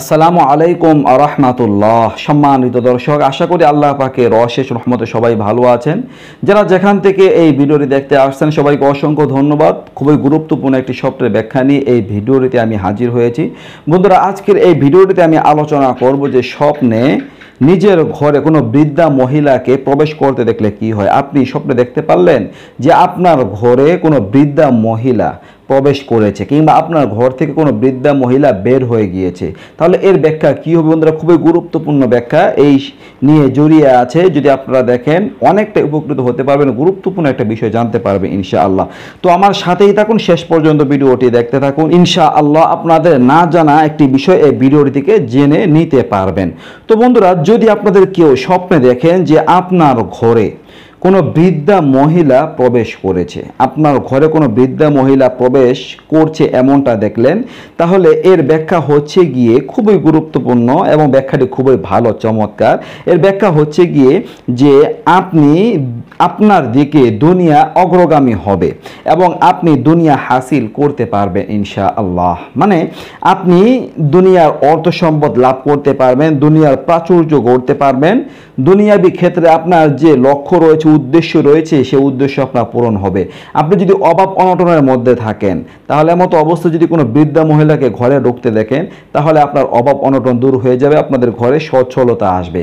আসসালামু আলাইকুম আরহামাতুল্লাহ সম্মানিত দর্শক আশা করি আল্লাহ পাকে রশেষ রহমতে সবাই ভালো আছেন যারা যেখান থেকে এই ভিডিওটি দেখতে আসছেন সবাইকে অসংখ্য ধন্যবাদ খুবই গুরুত্বপূর্ণ একটি শব্দের ব্যাখ্যা নিয়ে এই ভিডিওটিতে আমি হাজির হয়েছি বন্ধুরা আজকের এই ভিডিওটিতে আমি আলোচনা করব যে স্বপ্নে নিজের ঘরে কোনো বৃদ্ধা মহিলাকে প্রবেশ করতে দেখলে কি হয় আপনি স্বপ্নে দেখতে পারলেন যে আপনার ঘরে কোনো বৃদ্ধা মহিলা প্রবেশ করেছে কিংবা আপনার ঘর থেকে কোনো বৃদ্ধা মহিলা বের হয়ে গিয়েছে তাহলে এর ব্যাখ্যা কী হবে বন্ধুরা খুবই গুরুত্বপূর্ণ ব্যাখ্যা এই নিয়ে জড়িয়ে আছে যদি আপনারা দেখেন অনেকটা উপকৃত হতে পারবেন গুরুত্বপূর্ণ একটা বিষয় জানতে পারবে ইনশাআল্লাহ তো আমার সাথেই থাকুন শেষ পর্যন্ত ভিডিওটি দেখতে থাকুন ইনশাআল্লাহ আপনাদের না জানা একটি বিষয় এই ভিডিওটি থেকে জেনে নিতে পারবেন তো বন্ধুরা যদি আপনাদের কেউ স্বপ্নে দেখেন যে আপনার ঘরে কোনো বৃদ্ধা মহিলা প্রবেশ করেছে আপনার ঘরে কোনো বৃদ্ধা মহিলা প্রবেশ করছে এমনটা দেখলেন তাহলে এর ব্যাখ্যা হচ্ছে গিয়ে খুবই গুরুত্বপূর্ণ এবং ব্যাখ্যাটি খুবই ভালো চমৎকার এর ব্যাখ্যা হচ্ছে গিয়ে যে আপনি আপনার দিকে দুনিয়া অগ্রগামী হবে এবং আপনি দুনিয়া হাসিল করতে পারবেন ইনশা আল্লাহ মানে আপনি দুনিয়ার অর্থ সম্পদ লাভ করতে পারবেন দুনিয়ার প্রাচুর্য গড়তে পারবেন দুনিয়াবি ক্ষেত্রে আপনার যে লক্ষ্য রয়েছে উদ্দেশ্য রয়েছে সে উদ্দেশ্য আপনার পূরণ হবে আপনি যদি অভাব অনটনের মধ্যে থাকেন তাহলে মতো অবস্থা যদি কোনো বৃদ্ধা মহিলাকে ঘরে ঢুকতে দেখেন তাহলে আপনার অভাব অনটন দূর হয়ে যাবে আপনাদের ঘরে সচ্ছলতা আসবে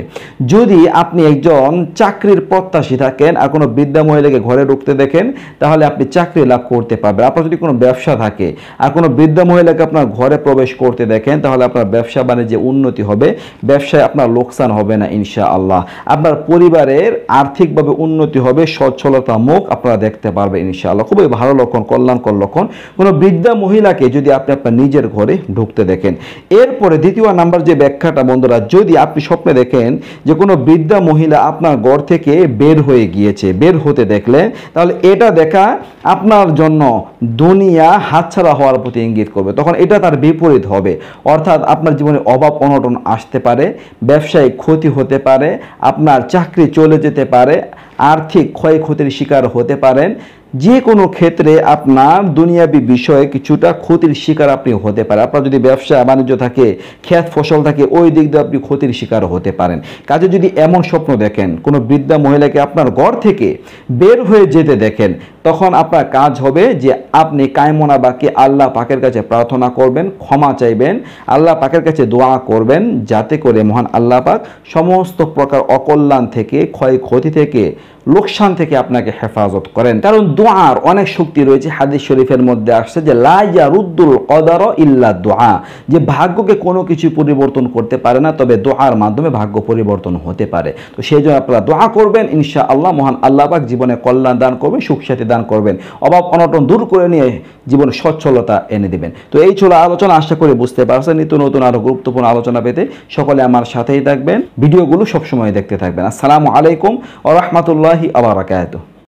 যদি আপনি একজন চাকরির প্রত্যাশী থাকেন আর কোনো বৃদ্ধা মহিলাকে ঘরে ঢুকতে দেখেন তাহলে আপনি চাকরি লাভ করতে পারবেন আপনার যদি কোনো ব্যবসা থাকে আর কোনো বৃদ্ধা মহিলাকে আপনার ঘরে প্রবেশ করতে দেখেন তাহলে আপনার ব্যবসা বাণিজ্যে উন্নতি হবে ব্যবসায় আপনার লোকসান হবে না ইনশা আল্লাহ আপনার পরিবারের আর্থিকভাবে উন্নতি হবে সচ্ছলতা মুখ আপনারা দেখতে পারবেন ইনশাআল্লাহ খুবই ভালো লক্ষণ কল্যাণকর লক্ষণ কোনো বৃদ্ধা মহিলাকে যদি আপনি আপনার নিজের ঘরে ঢুকতে দেখেন এরপরে দ্বিতীয় নাম্বার যে ব্যাখ্যাটা বন্ধুরা যদি আপনি স্বপ্নে দেখেন যে কোনো বৃদ্ধা মহিলা আপনার ঘর থেকে বের হয়ে গিয়ে গিয়েছে বের হতে দেখলে তাহলে এটা দেখা আপনার জন্য দুনিয়া হাতছাড়া হওয়ার প্রতি ইঙ্গিত করবে তখন এটা তার বিপরীত হবে অর্থাৎ আপনার জীবনে অভাব অনটন আসতে পারে ব্যবসায়িক ক্ষতি হতে পারে আপনার চাকরি চলে যেতে পারে আর্থিক ক্ষয়ক্ষতির শিকার হতে পারেন যে কোনো ক্ষেত্রে আপনার দুনিয়াবি বিষয়ে কিছুটা ক্ষতির শিকার আপনি হতে পারেন আপনার যদি ব্যবসা বাণিজ্য থাকে খ্যাত ফসল থাকে ওই দিক দিয়ে আপনি ক্ষতির শিকার হতে পারেন কাজে যদি এমন স্বপ্ন দেখেন কোনো বৃদ্ধা মহিলাকে আপনার ঘর থেকে বের হয়ে যেতে দেখেন তখন আপনার কাজ হবে যে আপনি কায়মনা বাকি আল্লাহ পাকের কাছে প্রার্থনা করবেন ক্ষমা চাইবেন আল্লাহ পাকের কাছে দোয়া করবেন যাতে করে মহান আল্লাহ পাক সমস্ত প্রকার অকল্যাণ থেকে ক্ষয়ক্ষতি থেকে লোকসান থেকে আপনাকে হেফাজত করেন কারণ দোয়ার অনেক শক্তি রয়েছে হাদিস শরীফের মধ্যে আসছে যে লাইয়ারুদ্দুল কদার ইল্লা দোয়া যে ভাগ্যকে কোনো কিছু পরিবর্তন করতে পারে না তবে দোয়ার মাধ্যমে ভাগ্য পরিবর্তন হতে পারে তো সেই জন্য আপনারা দোয়া করবেন ইনশা আল্লাহ মহান আল্লাহবাক জীবনে কল্যাণ দান করবেন সুখ দান করবেন অভাব অনটন দূর করে নিয়ে জীবনে সচ্ছলতা এনে দেবেন তো এই ছিল আলোচনা আশা করি বুঝতে পারছেন নিত্য নতুন আরও গুরুত্বপূর্ণ আলোচনা পেতে সকলে আমার সাথেই থাকবেন ভিডিওগুলো সবসময় দেখতে থাকবেন আসসালামু আলাইকুম ও রহমতুল্লাহি আবরাকাত